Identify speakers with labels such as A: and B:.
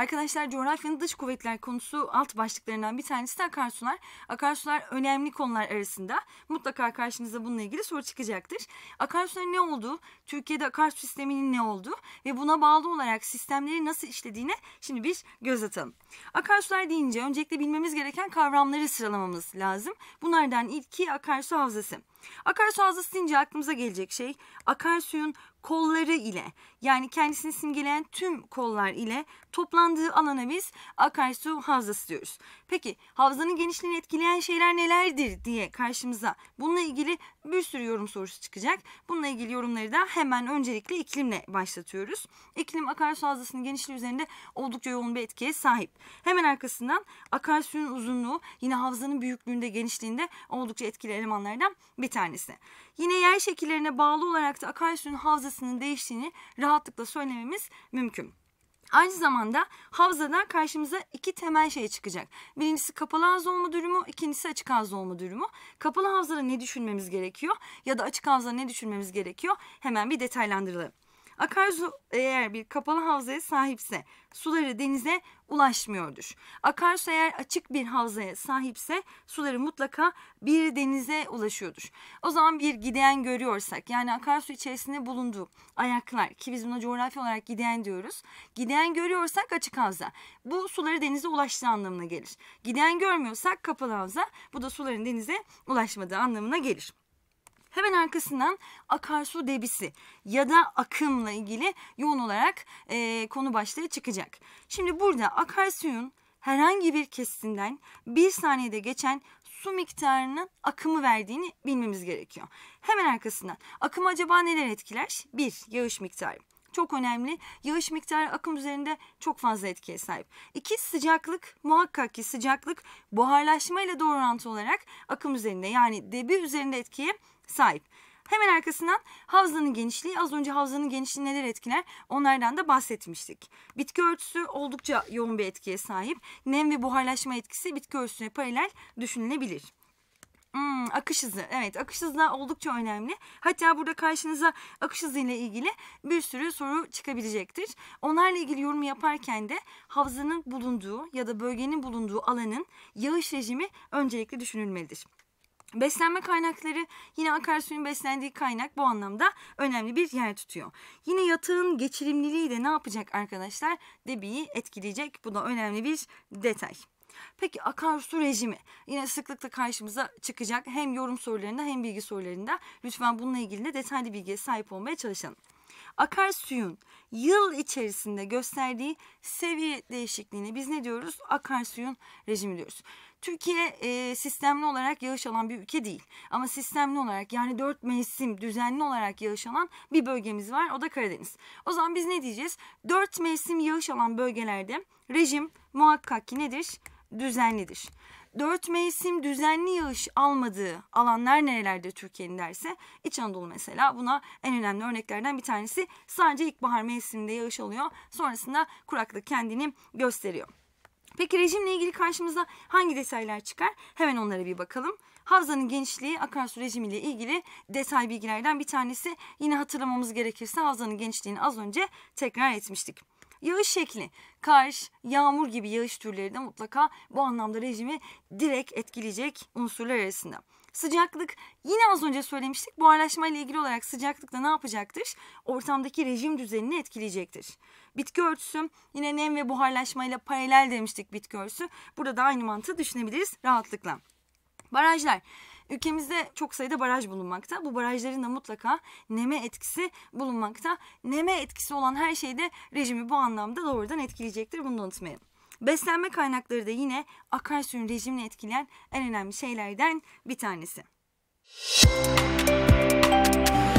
A: Arkadaşlar coğrafyanın dış kuvvetler konusu alt başlıklarından bir tanesi de akarsular. Akarsular önemli konular arasında. Mutlaka karşınıza bununla ilgili soru çıkacaktır. Akarsuların ne olduğu, Türkiye'de akarsu sisteminin ne olduğu ve buna bağlı olarak sistemleri nasıl işlediğine şimdi bir göz atalım. Akarsular deyince öncelikle bilmemiz gereken kavramları sıralamamız lazım. Bunlardan ilki akarsu havzası. Akarsu havzası deyince aklımıza gelecek şey akarsuyun kolları ile yani kendisini simgeleyen tüm kollar ile toplandığı alana biz akarsu havzası diyoruz. Peki havzanın genişliğini etkileyen şeyler nelerdir diye karşımıza bununla ilgili bir sürü yorum sorusu çıkacak. Bununla ilgili yorumları da hemen öncelikle iklimle başlatıyoruz. İklim akarsu havzasının genişliği üzerinde oldukça yoğun bir etkiye sahip. Hemen arkasından akarsuyun uzunluğu yine havzanın büyüklüğünde genişliğinde oldukça etkili elemanlardan bir bir tanesi. Yine yer şekillerine bağlı olarak da akarsuyun havzasının değiştiğini rahatlıkla söylememiz mümkün. Aynı zamanda havzada karşımıza iki temel şey çıkacak. Birincisi kapalı havza olma durumu, ikincisi açık havza olma durumu. Kapalı havzada ne düşünmemiz gerekiyor ya da açık havzada ne düşünmemiz gerekiyor hemen bir detaylandıralım. Akarsu eğer bir kapalı havzaya sahipse suları denize ulaşmıyordur. Akarsu eğer açık bir havzaya sahipse suları mutlaka bir denize ulaşıyordur. O zaman bir giden görüyorsak yani akarsu içerisinde bulunduğu ayaklar ki biz buna coğrafi olarak giden diyoruz. Giden görüyorsak açık havza. Bu suları denize ulaştığı anlamına gelir. Giden görmüyorsak kapalı havza. Bu da suların denize ulaşmadığı anlamına gelir. Hemen arkasından akarsu debisi ya da akımla ilgili yoğun olarak e, konu başlığı çıkacak. Şimdi burada akarsuyun herhangi bir kesinden bir saniyede geçen su miktarının akımı verdiğini bilmemiz gerekiyor. Hemen arkasından akım acaba neler etkiler? Bir Yağış miktarı çok önemli. Yağış miktarı akım üzerinde çok fazla etkiye sahip. İki sıcaklık muhakkak ki sıcaklık buharlaşma ile doğru orantı olarak akım üzerinde yani debi üzerinde etkiye sahip. Hemen arkasından havzanın genişliği. Az önce havzanın genişliği neler etkiler onlardan da bahsetmiştik. Bitki örtüsü oldukça yoğun bir etkiye sahip. Nem ve buharlaşma etkisi bitki örtüsüne paralel düşünülebilir. Hmm, akış hızı. Evet akış hızı da oldukça önemli. Hatta burada karşınıza akış hızı ile ilgili bir sürü soru çıkabilecektir. Onlarla ilgili yorum yaparken de havzanın bulunduğu ya da bölgenin bulunduğu alanın yağış rejimi öncelikle düşünülmelidir. Beslenme kaynakları yine akarsuyun beslendiği kaynak bu anlamda önemli bir yer tutuyor. Yine yatağın geçirimliliği de ne yapacak arkadaşlar? Debiyi etkileyecek. Bu da önemli bir detay. Peki akarsu rejimi yine sıklıkla karşımıza çıkacak hem yorum sorularında hem bilgi sorularında. Lütfen bununla ilgili de detaylı bilgiye sahip olmaya çalışalım. Akarsuyun yıl içerisinde gösterdiği seviye değişikliğini biz ne diyoruz? Akarsuyun rejimi diyoruz. Türkiye e, sistemli olarak yağış alan bir ülke değil. Ama sistemli olarak yani dört mevsim düzenli olarak yağış alan bir bölgemiz var. O da Karadeniz. O zaman biz ne diyeceğiz? Dört mevsim yağış alan bölgelerde rejim muhakkak ki nedir? Düzenlidir. Dört mevsim düzenli yağış almadığı alanlar nerelerde Türkiye'nin derse İç Anadolu mesela buna en önemli örneklerden bir tanesi. Sadece ilkbahar mevsiminde yağış alıyor. Sonrasında kuraklık kendini gösteriyor. Peki rejimle ilgili karşımıza hangi detaylar çıkar? Hemen onlara bir bakalım. Havzanın genişliği akarsu rejimiyle ilgili detay bilgilerden bir tanesi. Yine hatırlamamız gerekirse havzanın genişliğini az önce tekrar etmiştik. Yağış şekli kar, yağmur gibi yağış türleri de mutlaka bu anlamda rejimi direkt etkileyecek unsurlar arasında. Sıcaklık yine az önce söylemiştik buharlaşma ile ilgili olarak sıcaklık da ne yapacaktır? Ortamdaki rejim düzenini etkileyecektir. Bitki örtüsü yine nem ve buharlaşmayla paralel demiştik bitki örtüsü. Burada da aynı mantığı düşünebiliriz rahatlıkla. Barajlar. Ülkemizde çok sayıda baraj bulunmakta. Bu barajların da mutlaka neme etkisi bulunmakta. Neme etkisi olan her şey de rejimi bu anlamda doğrudan etkileyecektir. Bunu da unutmayalım. Beslenme kaynakları da yine akarsuyun rejimini etkileyen en önemli şeylerden bir tanesi. Müzik